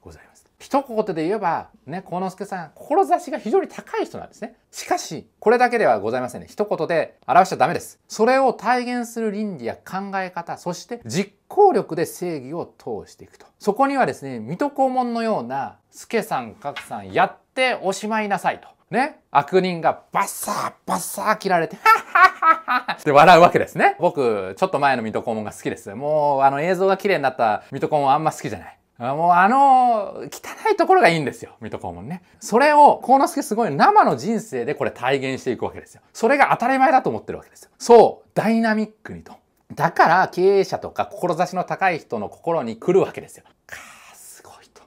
一言で言えば、ね、幸之助さん、志が非常に高い人なんですね。しかし、これだけではございませんね。一言で表しちゃダメです。それを体現する倫理や考え方、そして実行力で正義を通していくと。そこにはですね、水戸黄門のような、助さん、格さん、やっておしまいなさいと。ね。悪人がバッサーバッサー切られて、って笑うわけですね。僕、ちょっと前の水戸黄門が好きです。もう、あの映像が綺麗になった水戸黄門あんま好きじゃない。もうあの汚いところがいいんですよ、水戸黄門ね。それを、幸之助すごい生の人生でこれ体現していくわけですよ。それが当たり前だと思ってるわけですよ。そう、ダイナミックにと。だから経営者とか志の高い人の心に来るわけですよ。かあ、すごいと。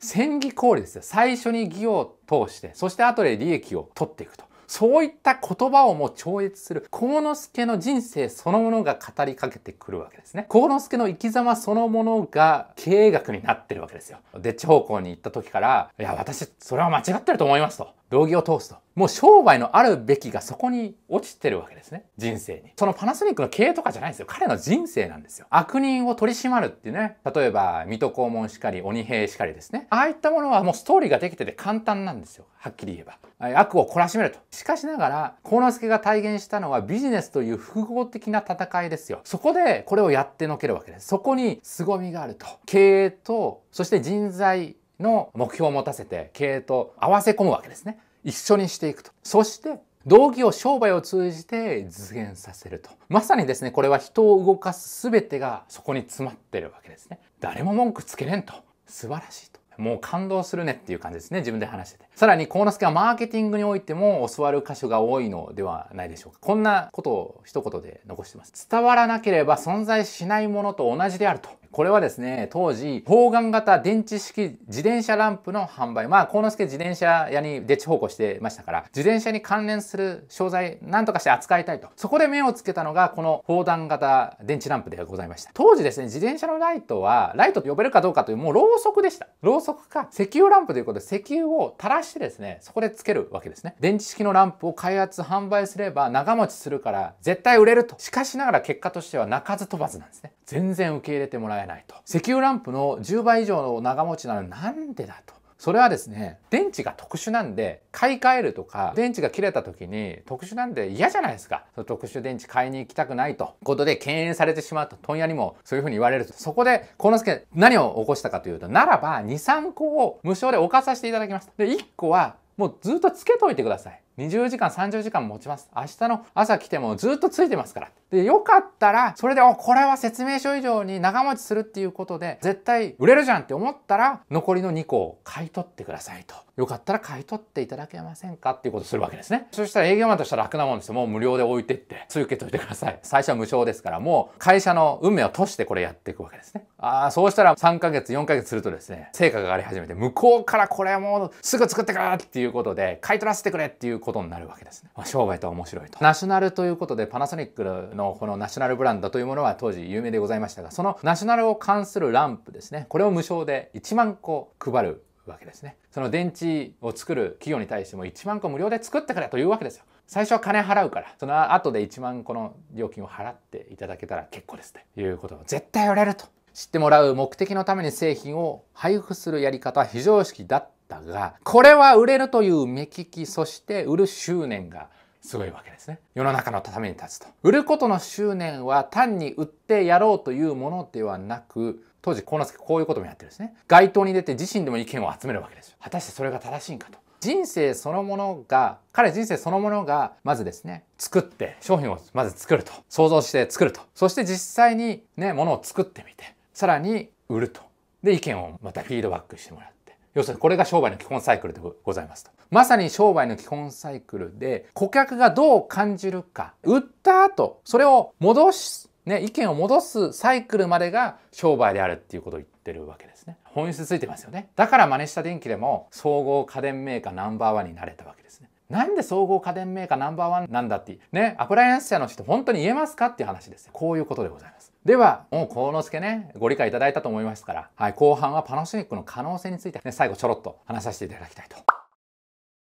戦技効率ですよ。最初に義を通して、そして後で利益を取っていくと。そういった言葉をも超越する、幸之助の人生そのものが語りかけてくるわけですね。幸之助の生き様そのものが経営学になってるわけですよ。で地方向に行った時から、いや、私、それは間違ってると思いますと。道義を通すと。もう商売のあるべきがそこに落ちてるわけですね。人生に。そのパナソニックの経営とかじゃないんですよ。彼の人生なんですよ。悪人を取り締まるっていうね。例えば、水戸黄門しかり、鬼兵しかりですね。ああいったものはもうストーリーができてて簡単なんですよ。はっきり言えば。悪を懲らしめると。しかしながら、幸之助が体現したのはビジネスという複合的な戦いですよ。そこでこれをやってのけるわけです。そこに凄みがあると。経営と、そして人材の目標を持たせて経営と合わせ込むわけですね。一緒にしていくと。そして道義を商売を通じて実現させると。まさにですね、これは人を動かす全てがそこに詰まってるわけですね。誰も文句つけれんと。素晴らしいと。もう感動するねっていう感じですね。自分で話してて。さらに、幸之助はマーケティングにおいても教わる箇所が多いのではないでしょうか。こんなことを一言で残してます。伝わらなければ存在しないものと同じであると。これはですね、当時、砲丸型電池式自転車ランプの販売。まあ、幸之助自転車屋にでっち奉公してましたから、自転車に関連する商材、なんとかして扱いたいと。そこで目をつけたのが、この砲弾型電池ランプでございました。当時ですね、自転車のライトは、ライトと呼べるかどうかという、もうろうそくでした。ろうそくか、石油ランプということで、石油を垂らしてですね、そこでつけるわけですね。電池式のランプを開発、販売すれば長持ちするから、絶対売れると。しかしながら結果としては鳴かず飛ばずなんですね。全然受け入れてもらえないと石油ランプの10倍以上の長持ちなのなんでだとそれはですね電池が特殊なんで買い替えるとか電池が切れた時に特殊なんで嫌じゃないですかその特殊電池買いに行きたくないとことで敬遠されてしまうと問屋にもそういうふうに言われるとそこで幸之助何を起こしたかというとならば23個を無償で置かさせていただきましたで1個はもうずっとつけといてください20時間、30時間持ちます。明日の朝来てもずっとついてますから。で、よかったら、それで、お、これは説明書以上に長持ちするっていうことで、絶対売れるじゃんって思ったら、残りの2個を買い取ってくださいと。よかったら買い取っていただけませんかっていうことをするわけですね。そしたら営業マンとしたら楽なもんですよ。もう無料で置いてって、つい受けといてください。最初は無償ですから、もう会社の運命を閉してこれやっていくわけですね。ああ、そうしたら3ヶ月、4ヶ月するとですね、成果が上がり始めて、向こうからこれはもうすぐ作ってくれっていうことで、買い取らせてくれっていうことになるわけですね。まあ、商売とは面白いと。ナショナルということでパナソニックのこのナショナルブランドというものは当時有名でございましたが、そのナショナルを関するランプですね。これを無償で1万個配るわけですね。その電池を作る企業に対しても1万個無料で作ってくれというわけですよ。最初は金払うから、その後で1万個の料金を払っていただけたら結構ですということを絶対売れると。知ってもらう目的のために製品を配布するやり方は非常識だっったがこれは売れるという目利きそして売る執念がすごいわけですね。世の中のために立つと。売ることの執念は単に売ってやろうというものではなく、当時、幸之助こういうこともやってるんですね。街頭に出て自身でも意見を集めるわけですよ。果たしてそれが正しいんかと。人生そのものが、彼人生そのものが、まずですね、作って、商品をまず作ると。想像して作ると。そして実際にね、ものを作ってみて、さらに売ると。で、意見をまたフィードバックしてもらう。要するにこれが商売の基本サイクルでございますと。まさに商売の基本サイクルで顧客がどう感じるか、売った後、それを戻す、ね、意見を戻すサイクルまでが商売であるっていうことを言ってるわけですね。本質ついてますよね。だから真似した電気でも総合家電メーカーナンバーワンになれたわけですね。なんで総合家電メーカーナンバーワンなんだって、ね、アプライアンス社の人本当に言えますかっていう話ですこういうことでございます。では、もう幸之助ね、ご理解いただいたと思いますから、はい、後半はパナソニックの可能性について、ね、最後ちょろっと話させていただきたいと。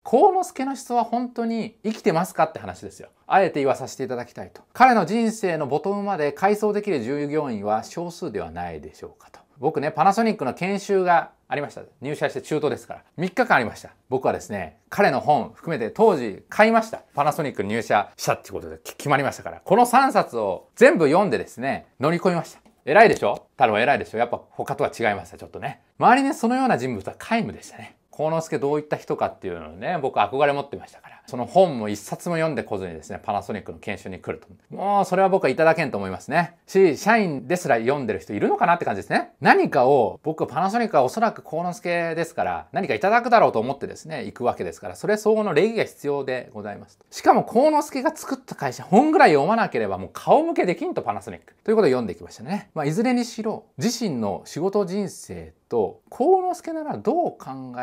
幸之助の思想は本当に生きてますかって話ですよ。あえて言わさせていただきたいと。彼の人生のボトムまで改装できる従業員は少数ではないでしょうかと。僕ね、パナソニックの研修がありました。入社して中途ですから。3日間ありました。僕はですね、彼の本含めて当時買いました。パナソニック入社したってことで決まりましたから。この3冊を全部読んでですね、乗り込みました。偉いでしょ太郎偉いでしょやっぱ他とは違いました、ちょっとね。周りにそのような人物は皆無でしたね。幸之助どういった人かっていうのをね、僕憧れ持ってましたから。その本も一冊も読んでこずにですね、パナソニックの研修に来ると。もう、それは僕はいただけんと思いますね。し、社員ですら読んでる人いるのかなって感じですね。何かを、僕、パナソニックはおそらく幸之助ですから、何かいただくだろうと思ってですね、行くわけですから、それ相応の礼儀が必要でございます。しかも、幸之助が作った会社、本ぐらい読まなければ、もう顔向けできんとパナソニック。ということを読んできましたね。まあ、いずれにしろ、自身の仕事人生と幸之助ならどう考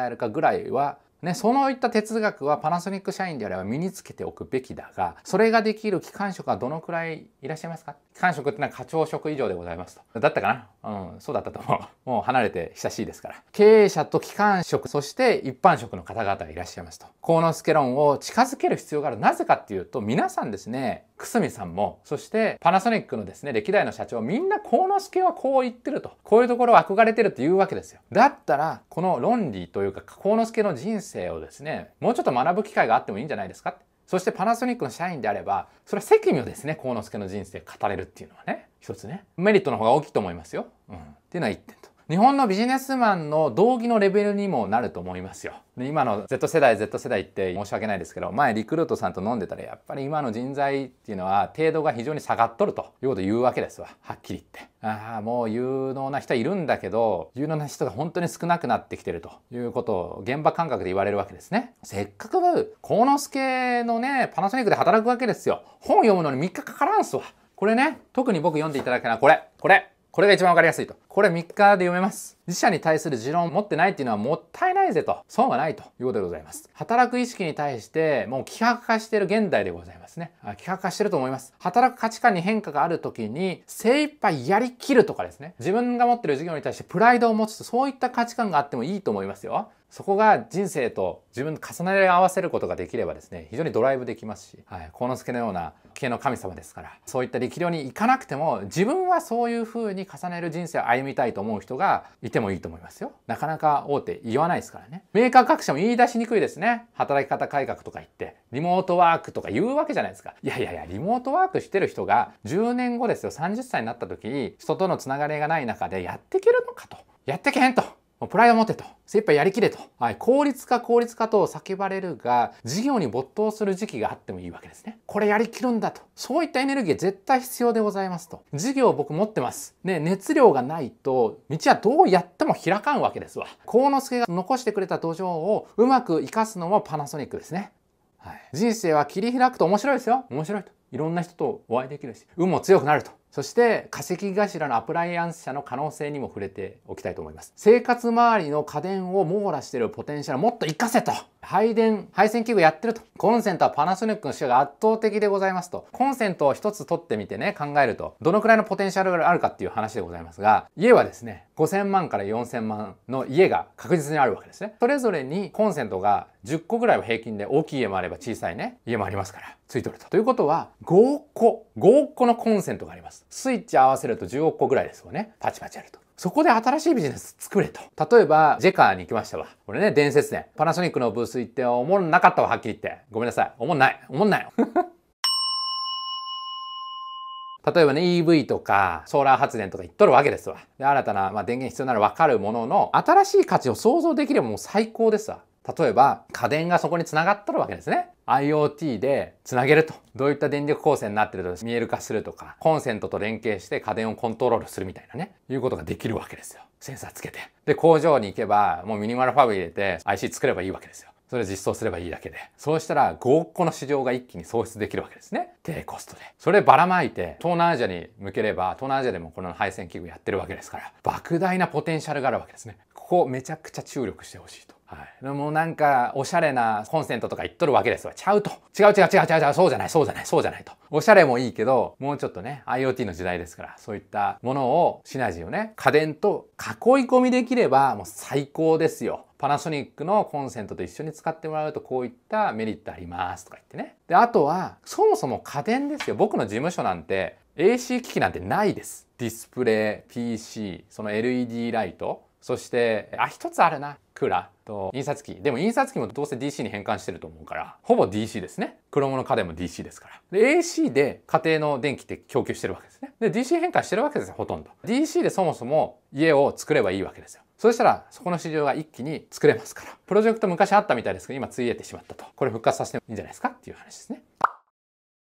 えるかぐらいはね、そういった哲学はパナソニック社員であれば身につけておくべきだが、それができる機関職はどのくらいいらっしゃいますか3食ってのは課長職以上でございますと。だったかなうん、そうだったと思う。もう離れて久しいですから。経営者と機関職、そして一般職の方々がいらっしゃいますと。コ之助論を近づける必要がある。なぜかっていうと、皆さんですね、久住さんも、そしてパナソニックのですね、歴代の社長、みんなコ之助はこう言ってると。こういうところを憧れてるって言うわけですよ。だったら、この論理というか、コ之助の人生をですね、もうちょっと学ぶ機会があってもいいんじゃないですかって。そしてパナソニックの社員であれば、それは責務をですね、幸之助の人生語れるっていうのはね、一つね、メリットの方が大きいと思いますよ。うん。っていうのは1点と。日本のビジネスマンの道義のレベルにもなると思いますよ。で今の Z 世代 Z 世代って申し訳ないですけど前リクルートさんと飲んでたらやっぱり今の人材っていうのは程度が非常に下がっとるということを言うわけですわはっきり言って。ああもう有能な人はいるんだけど有能な人が本当に少なくなってきてるということを現場感覚で言われるわけですね。せっかく幸之助のねパナソニックで働くわけですよ。本読むのに3日かからんすわ。これね特に僕読んでいただけないこれこれこれが一番わかりやすいと。これ3日で読めます。自社に対する持論を持ってないっていうのはもったいないぜと、損はないということでございます。働く意識に対して、もう希薄化している現代でございますね。希薄化してると思います。働く価値観に変化がある時に、精一杯やりきるとかですね。自分が持ってる事業に対してプライドを持つ、と、そういった価値観があってもいいと思いますよ。そこが人生と自分の重ね合わせることができればですね非常にドライブできますしはい、幸之助のような系の神様ですからそういった力量に行かなくても自分はそういうふうに重ねる人生を歩みたいと思う人がいてもいいと思いますよなかなか大手言わないですからねメーカー各社も言い出しにくいですね働き方改革とか言ってリモートワークとか言うわけじゃないですかいやいやいやリモートワークしてる人が10年後ですよ30歳になった時に人とのつながりがない中でやっていけるのかとやってけんとプライドを持てと、精一杯やりきれと、はい、効率化効率化と叫ばれるが、事業に没頭する時期があってもいいわけですね。これやりきるんだと。そういったエネルギー絶対必要でございますと。事業僕持ってます。ね、熱量がないと、道はどうやっても開かんわけですわ。幸之助が残してくれた土壌をうまく活かすのもパナソニックですね。はい、人生は切り開くと面白いですよ。面白いと。いろんな人とお会いできるし、運も強くなると。そして化石頭のアプライアンス社の可能性にも触れておきたいと思います。生活周りの家電を網羅しているポテンシャルもっと活かせと配電、配線器具やってると。コンセントはパナソニックの主ェが圧倒的でございますと。コンセントを一つ取ってみてね、考えると、どのくらいのポテンシャルがあるかっていう話でございますが、家はですね、5000万から4000万の家が確実にあるわけですね。それぞれにコンセントが10個ぐらいは平均で大きい家もあれば小さいね家もありますからついてると。ということは5個5億個のコンセントがあります。スイッチ合わせると10億個ぐらいですよね。パチパチやると。そこで新しいビジネス作れと。例えば、ジェカーに行きましたわ。これね、伝説ね。パナソニックのブース行って、おもんなかったわ、はっきり言って。ごめんなさい。おもんない。おもんない。例えばね EV とかソーラー発電とか言っとるわけですわ。で新たな、まあ、電源必要なら分かるものの新しい価値を想像できればもう最高ですわ。例えば家電がそこにつながっとるわけですね。IoT でつなげるとどういった電力構成になってると見える化するとかコンセントと連携して家電をコントロールするみたいなねいうことができるわけですよセンサーつけてで工場に行けばもうミニマルファブ入れて IC 作ればいいわけですよそれ実装すればいいだけでそうしたら5億個の市場が一気に創出できるわけですね低コストでそればらまいて東南アジアに向ければ東南アジアでもこの配線器具やってるわけですから莫大なポテンシャルがあるわけですねここめちゃくちゃ注力してほしいとはい、もうなんかおしゃれなコンセントとか言っとるわけですわちゃうと違う違う違う違う違うそうじゃないそうじゃないそうじゃないとおしゃれもいいけどもうちょっとね IoT の時代ですからそういったものをシナジーをね家電と囲い込みできればもう最高ですよパナソニックのコンセントと一緒に使ってもらうとこういったメリットありますとか言ってね。で、あとは、そもそも家電ですよ。僕の事務所なんて AC 機器なんてないです。ディスプレイ、PC、その LED ライト、そしてあ一つあるなクーラーと印刷機でも印刷機もどうせ DC に変換してると思うからほぼ DC ですね黒物家電も DC ですからで AC で家庭の電気って供給してるわけですねで DC 変換してるわけですよほとんど DC でそもそも家を作ればいいわけですよそしたらそこの市場が一気に作れますからプロジェクト昔あったみたいですけど今ついえてしまったとこれ復活させてもいいんじゃないですかっていう話ですね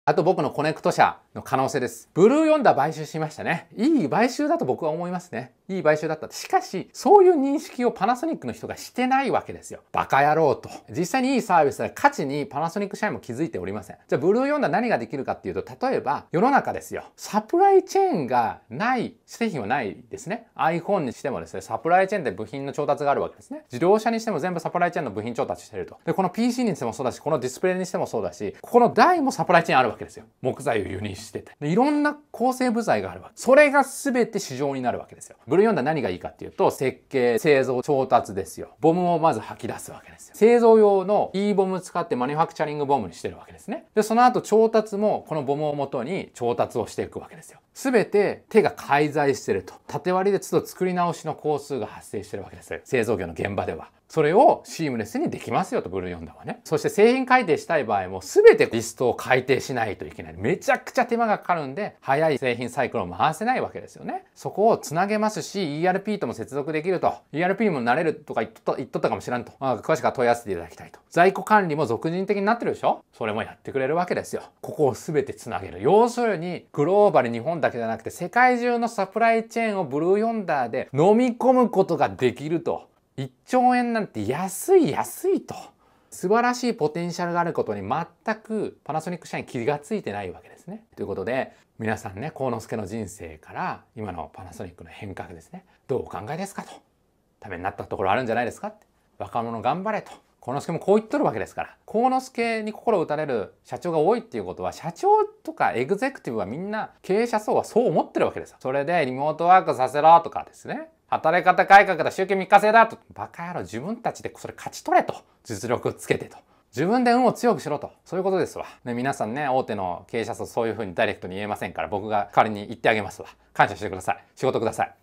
あと僕のコネクト社の可能性です。ブルー読んだ買収しましたね。いい買収だと僕は思いますね。いい買収だった。しかし、そういう認識をパナソニックの人がしてないわけですよ。バカ野郎と。実際にいいサービスで、価値にパナソニック社員も気づいておりません。じゃあ、ブルー読んだ何ができるかっていうと、例えば、世の中ですよ。サプライチェーンがない、製品はないですね。iPhone にしてもですね、サプライチェーンで部品の調達があるわけですね。自動車にしても全部サプライチェーンの部品調達してると。で、この PC にしてもそうだし、このディスプレイにしてもそうだし、ここの台もサプライチェーンあるわけわけですよ。木材を輸入してて。でいろんな構成部材があるわけ。それが全て市場になるわけですよ。ブルーヨンダ何がいいかっていうと、設計、製造、調達ですよ。ボムをまず吐き出すわけですよ。製造用の E ボム使ってマニュファクチャリングボムにしてるわけですね。で、その後調達もこのボムをもとに調達をしていくわけですよ。全て手が介在してると縦割りで都度作り直しの工数が発生してるわけです製造業の現場ではそれをシームレスにできますよとブルーヨンダはねそして製品改定したい場合も全てリストを改定しないといけないめちゃくちゃ手間がかかるんで早い製品サイクルを回せないわけですよねそこをつなげますし ERP とも接続できると ERP にもなれるとか言っとった言っとったかもしらんと、まあ、詳しくは問い合わせていただきたいと在庫管理も俗人的になってるでしょそれもやってくれるわけですよここを全てつなげる要するにグローバル日本だけじゃなくて世界中のサプライチェーンをブルーヨンダーで飲み込むことができると1兆円なんて安い安いと素晴らしいポテンシャルがあることに全くパナソニック社員気が付いてないわけですね。ということで皆さんね幸之助の人生から今のパナソニックの変革ですねどうお考えですかとためになったところあるんじゃないですかって若者頑張れと幸之助もこう言っとるわけですから幸之助に心打たれる社長が多いっていうことは社長とかエグゼクティブはみんな経営者層はそう思ってるわけですよそれでリモートワークさせろとかですね働き方改革だ集計3日制だとバカ野郎自分たちでそれ勝ち取れと実力つけてと自分で運を強くしろとそういうことですわ、で皆さんね大手の経営者層そういう風にダイレクトに言えませんから僕が仮に言ってあげますわ感謝してください仕事ください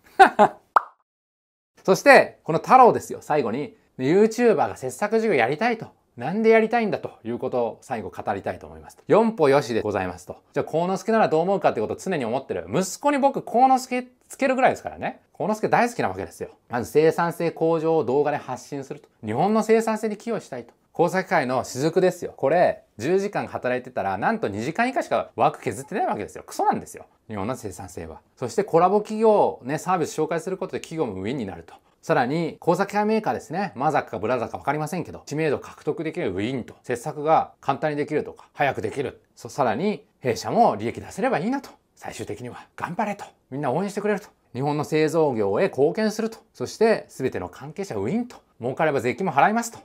そしてこの太郎ですよ最後に YouTuber が切削授業やりたいと。なんでやりたいんだということを最後語りたいと思います。四歩よしでございますと。じゃあ、幸之助ならどう思うかってことを常に思ってる。息子に僕、幸之助つけるぐらいですからね。幸之助大好きなわけですよ。まず生産性向上を動画で発信すると。日本の生産性に寄与したいと。工作会の雫ですよ。これ、10時間働いてたら、なんと2時間以下しか枠削ってないわけですよ。クソなんですよ。日本の生産性は。そしてコラボ企業、ね、サービス紹介することで企業もウィンになると。さらに、工作機械メーカーですね。マザかブラザーか分かりませんけど、知名度獲得できるウィンと、切削が簡単にできるとか、早くできる。そさらに、弊社も利益出せればいいなと。最終的には、頑張れと。みんな応援してくれると。日本の製造業へ貢献すると。そして、全ての関係者ウィンと。儲かれば税金も払いますと。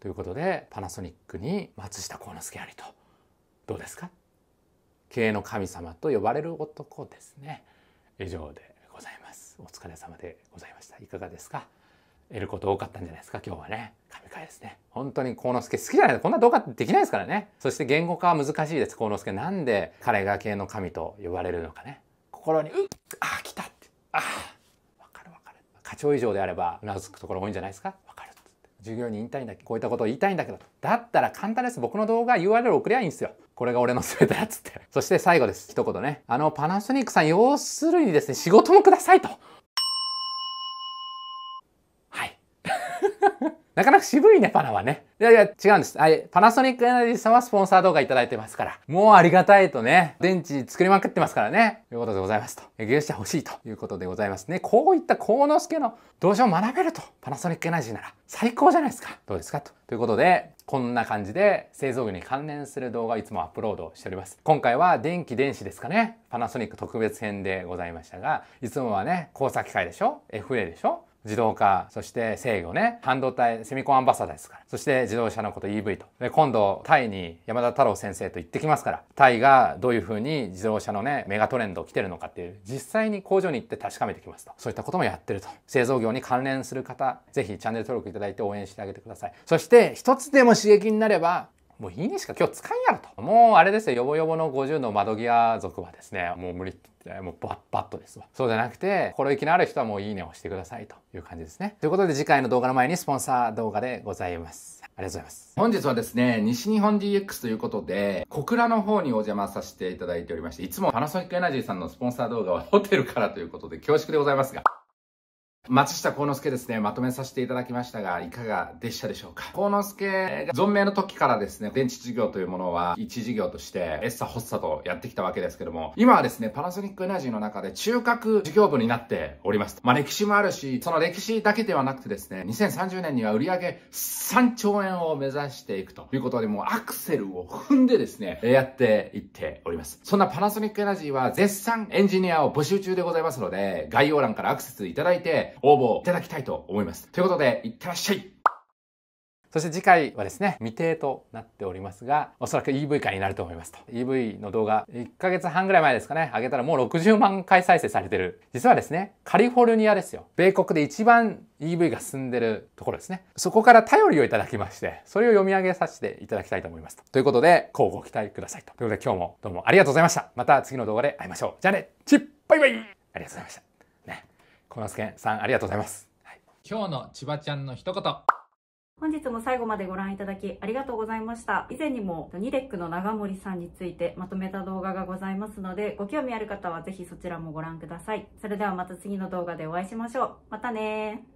ということで、パナソニックに松下幸之助ありと。どうですか経営の神様と呼ばれる男ですね。以上で。。お疲れ様でございました。いかがですか得ること多かったんじゃないですか今日はね。神回ですね。本当に幸之助好きじゃないこんな動画できないですからね。そして言語化は難しいです。幸之助なんで彼が系の神と呼ばれるのかね。心に、うっ、あ、来たって。あ、わかるわかる。課長以上であれば、うなずくところ多いんじゃないですかわかる。授業に言いたいんだこういったことを言いたいんだけどだったら簡単です僕の動画 URL 送りゃいいんですよこれが俺の全てだっつってそして最後です一言ねあのパナソニックさん要するにですね仕事もくださいとなかなか渋いね、パナはね。いやいや、違うんです。はい。パナソニックエナジーさんはスポンサー動画いただいてますから。もうありがたいとね、電池作りまくってますからね。ということでございますと。牛舎欲しいということでございますね。こういった幸之助の動画を学べると、パナソニックエナジーなら最高じゃないですか。どうですかと。ということで、こんな感じで製造業に関連する動画をいつもアップロードしております。今回は電気電子ですかね。パナソニック特別編でございましたが、いつもはね、工作機械でしょ ?FA でしょ自動化、そして制御ね、半導体、セミコンアンバサダーですから、そして自動車のこと EV と。で、今度、タイに山田太郎先生と行ってきますから、タイがどういうふうに自動車のね、メガトレンド来てるのかっていう、実際に工場に行って確かめてきますと。そういったこともやってると。製造業に関連する方、ぜひチャンネル登録いただいて応援してあげてください。そして、一つでも刺激になれば、もういいね。しか今日使いやろと。もうあれですよ、ヨボヨボの50の窓際族はですね、もう無理って、もうバッバッとですわ。そうじゃなくて、心意気のある人はもういいねを押してくださいという感じですね。ということで次回の動画の前にスポンサー動画でございます。ありがとうございます。本日はですね、西日本 DX ということで、小倉の方にお邪魔させていただいておりまして、いつもパナソニックエナジーさんのスポンサー動画はホテルからということで恐縮でございますが、松下幸之助ですね、まとめさせていただきましたが、いかがでしたでしょうか幸之助が存命の時からですね、電池事業というものは一事業として、エッサ発作とやってきたわけですけども、今はですね、パナソニックエナジーの中で中核事業部になっております。まあ歴史もあるし、その歴史だけではなくてですね、2030年には売上3兆円を目指していくということで、もうアクセルを踏んでですね、やっていっております。そんなパナソニックエナジーは絶賛エンジニアを募集中でございますので、概要欄からアクセスいただいて、応募いただきたいと思います。ということで、いってらっしゃいそして次回はですね、未定となっておりますが、おそらく EV 化になると思いますと。EV の動画、1ヶ月半ぐらい前ですかね、上げたらもう60万回再生されてる。実はですね、カリフォルニアですよ。米国で一番 EV が進んでるところですね。そこから頼りをいただきまして、それを読み上げさせていただきたいと思いますと。ということで、こうご期待くださいと。ということで今日もどうもありがとうございました。また次の動画で会いましょう。じゃあね、チッバイバイありがとうございました。小松健さんありがとうございます、はい、今日の千葉ちゃんの一言本日も最後までご覧いただきありがとうございました。以前にもニレックの長森さんについてまとめた動画がございますので、ご興味ある方はぜひそちらもご覧ください。それではまた次の動画でお会いしましょう。またね